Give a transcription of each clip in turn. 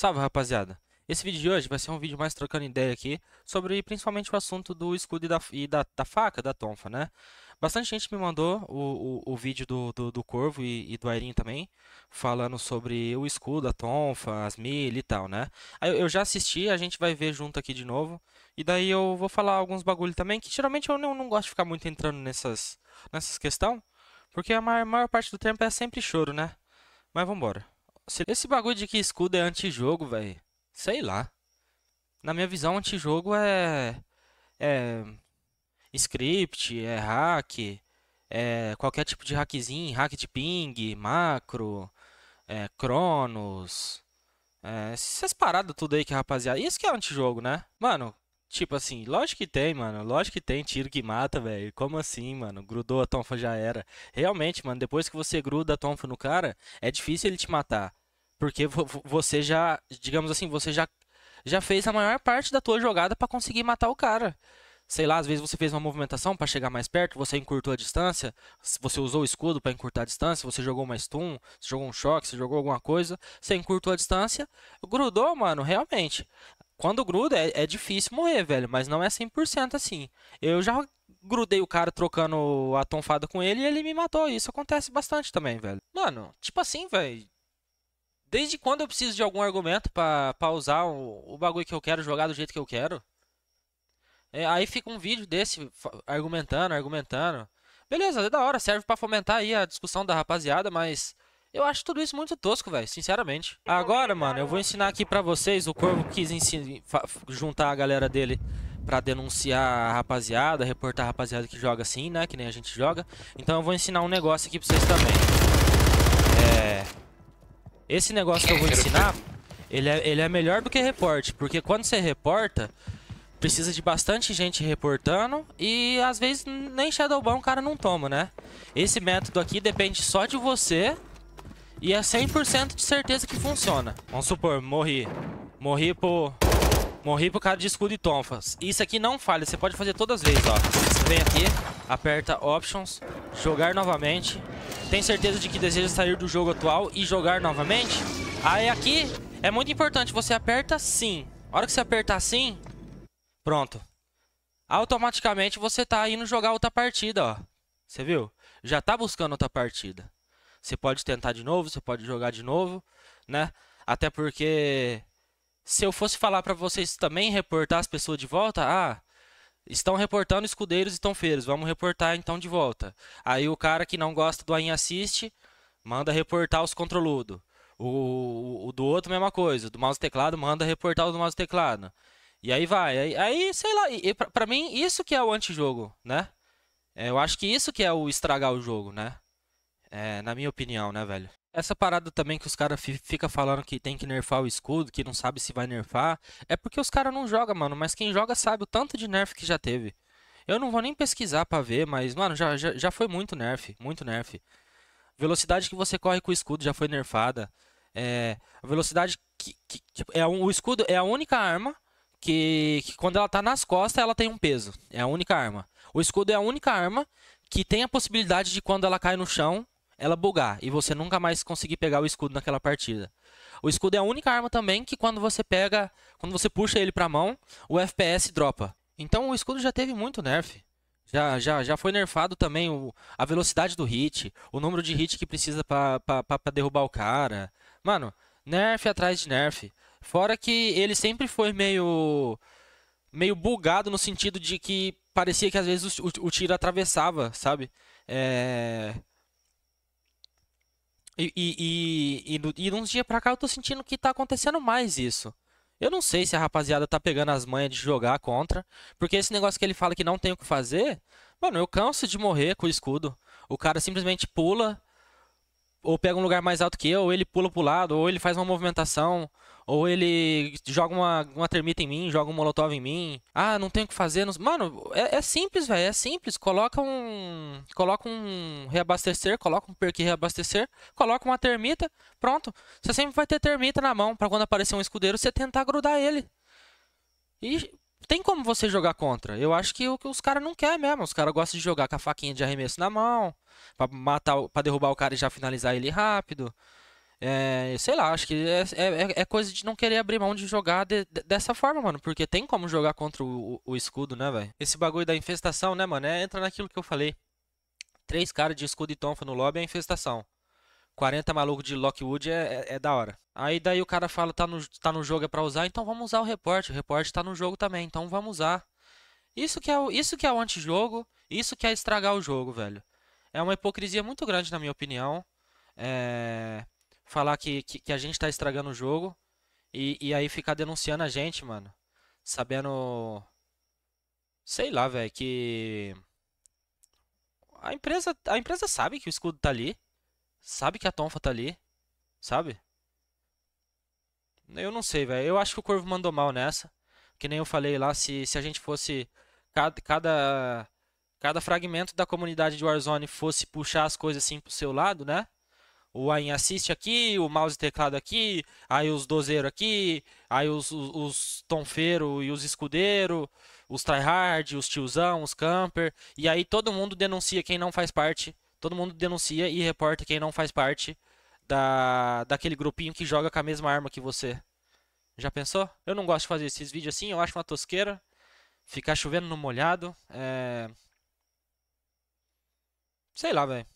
Salve rapaziada! Esse vídeo de hoje vai ser um vídeo mais trocando ideia aqui sobre principalmente o assunto do escudo e da, e da, da faca, da tonfa, né? Bastante gente me mandou o, o, o vídeo do, do, do Corvo e, e, do Airinho também, falando sobre o escudo, a tonfa, as milhas e tal, né? Aí eu já assisti, a gente vai ver junto aqui de novo, e daí eu vou falar alguns bagulho também, que geralmente eu não, não gosto de ficar muito entrando nessas, nessas questões, porque a maior, maior parte do tempo é sempre choro, né? Mas vambora. Esse bagulho de que escudo é antijogo, velho. Sei lá. Na minha visão, antijogo é. É. Script, é hack, é qualquer tipo de hackzinho, hack de ping, macro, é, cronos. É, essas paradas tudo aí que rapaziada. Isso que é antijogo, né? Mano, tipo assim, lógico que tem, mano. Lógico que tem tiro que mata, velho. Como assim, mano? Grudou a tonfa já era. Realmente, mano, depois que você gruda a tonfa no cara, é difícil ele te matar. Porque você já, digamos assim, você já, já fez a maior parte da tua jogada para conseguir matar o cara. Sei lá, às vezes você fez uma movimentação para chegar mais perto, você encurtou a distância, você usou o escudo para encurtar a distância, você jogou uma stun, você jogou um choque, você jogou alguma coisa, você encurtou a distância, grudou, mano, realmente. Quando gruda é, é difícil morrer, velho, mas não é 100% assim. Eu já grudei o cara trocando a tonfada com ele e ele me matou. Isso acontece bastante também, velho. Mano, tipo assim, velho. Desde quando eu preciso de algum argumento para usar o, o, bagulho que eu quero jogar do jeito que eu quero? É, aí fica um vídeo desse argumentando, argumentando. Beleza, é da hora, serve para fomentar aí a discussão da rapaziada, mas eu acho tudo isso muito tosco, velho, sinceramente. Agora, mano, é eu vou ensinar aqui pra vocês, o Corvo quis juntar a galera dele pra denunciar a rapaziada, reportar a rapaziada que joga assim, né, que nem a gente joga. Então eu vou ensinar um negócio aqui pra vocês também. É... Esse negócio que eu vou ensinar, ele é, ele é melhor do que reporte, porque quando você reporta, precisa de bastante gente reportando e às vezes nem Shadowban o cara não toma, né? Esse método aqui depende só de você e é 100% de certeza que funciona. Vamos supor, morri. Morri por... Morri por cara de escudo e tonfas. Isso aqui não falha, você pode fazer todas as vezes, ó. vem aqui, aperta Options, jogar novamente. Tem certeza de que deseja sair do jogo atual e jogar novamente? Aí aqui é muito importante, você aperta sim. A hora que você apertar sim, pronto. Automaticamente você tá indo jogar outra partida, ó. Você viu? Já tá buscando outra partida. Você pode tentar de novo, você pode jogar de novo, né? Até porque se eu fosse falar para vocês também reportar as pessoas de volta, ah, Estão reportando escudeiros e tonfeiros, vamos reportar então de volta. Aí o cara que não gosta do Ain assiste, manda reportar os controludo. O, o, o, do outro, mesma coisa. Do mouse teclado, manda reportar o do mouse teclado. E aí vai. Aí, aí sei lá, e, pra, pra mim, isso que é o antijogo, né? É, eu acho que isso que é o estragar o jogo, né? É, na minha opinião, né, velho? Essa parada também que os caras fica falando que tem que nerfar o escudo, que não sabe se vai nerfar, é porque os caras não jogam, mano. Mas quem joga sabe o tanto de nerf que já teve. Eu não vou nem pesquisar pra ver, mas, mano, já, já, já foi muito nerf, muito nerf. Velocidade que você corre com o escudo já foi nerfada. É, a velocidade que, que tipo, é um, o escudo é a única arma que, que quando ela tá nas costas ela tem um peso. É a única arma. O escudo é a única arma que tem a possibilidade de quando ela cai no chão ela bugar e você nunca mais conseguir pegar o escudo naquela partida. O escudo é a única arma também que quando você pega, quando você puxa ele para a mão, o FPS dropa. Então o escudo já teve muito nerf. Já, já, já foi nerfado também o, a velocidade do hit, o número de hit que precisa para derrubar o cara. Mano, nerf atrás de nerf. Fora que ele sempre foi meio meio bugado no sentido de que parecia que às vezes o, o, o tiro atravessava, sabe? É... E, e, e, e, e uns dias pra cá eu tô sentindo que tá acontecendo mais isso. Eu não sei se a rapaziada tá pegando as manhas de jogar contra, porque esse negócio que ele fala que não tem o que fazer, mano, eu canso de morrer com o escudo. O cara simplesmente pula, ou pega um lugar mais alto que eu, ou ele pula pro lado, ou ele faz uma movimentação, ou ele joga uma, uma termita em mim, joga um molotov em mim. Ah, não tem o que fazer. Não... Mano, é, é simples, velho, é simples. Coloca um. Coloca um reabastecer, coloca um perk reabastecer, coloca uma termita, pronto. Você sempre vai ter termita na mão para quando aparecer um escudeiro você tentar grudar ele. E tem como você jogar contra. Eu acho que o que os caras não querem mesmo. Os caras gostam de jogar com a faquinha de arremesso na mão, pra, matar, pra derrubar o cara e já finalizar ele rápido. É, sei lá, acho que é, é, é, é, coisa de não querer abrir mão de jogar de, de, dessa forma, mano. Porque tem como jogar contra o, o, o escudo, né, velho? Esse bagulho da infestação, né, mano? É, entra naquilo que eu falei. Três caras de escudo e tonfa no lobby é infestação. 40 maluco de Lockwood é, é, é, da hora. Aí daí o cara fala, tá no, tá no jogo é pra usar, então vamos usar o reporte. O reporte tá no jogo também, então vamos usar. Isso que é o, isso que é o antijogo, isso que é estragar o jogo, velho. É uma hipocrisia muito grande, na minha opinião. É... Falar que, que, que, a gente tá estragando o jogo e, e aí ficar denunciando a gente, mano. Sabendo. Sei lá, velho, que. A empresa, a empresa sabe que o escudo tá ali sabe que a tonfa tá ali, sabe? Eu não sei, velho. Eu acho que o Corvo mandou mal nessa. Que nem eu falei lá, se, se a gente fosse. Cada, cada, cada fragmento da comunidade de Warzone fosse puxar as coisas assim pro seu lado, né? O Ain assiste aqui, o mouse e teclado aqui, aí os Dozeiro aqui, aí os, os, os e os Escudeiro, os tryhard, os tiozão, os camper. E aí todo mundo denuncia quem não faz parte todo mundo denuncia e reporta quem não faz parte da, daquele grupinho que joga com a mesma arma que você. Já pensou? Eu não gosto de fazer esses vídeos assim, eu acho uma tosqueira. Ficar chovendo no molhado. É... Sei lá, velho.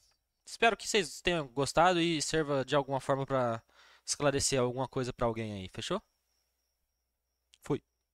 Espero que vocês tenham gostado e sirva de alguma forma para esclarecer alguma coisa para alguém aí, fechou? Fui.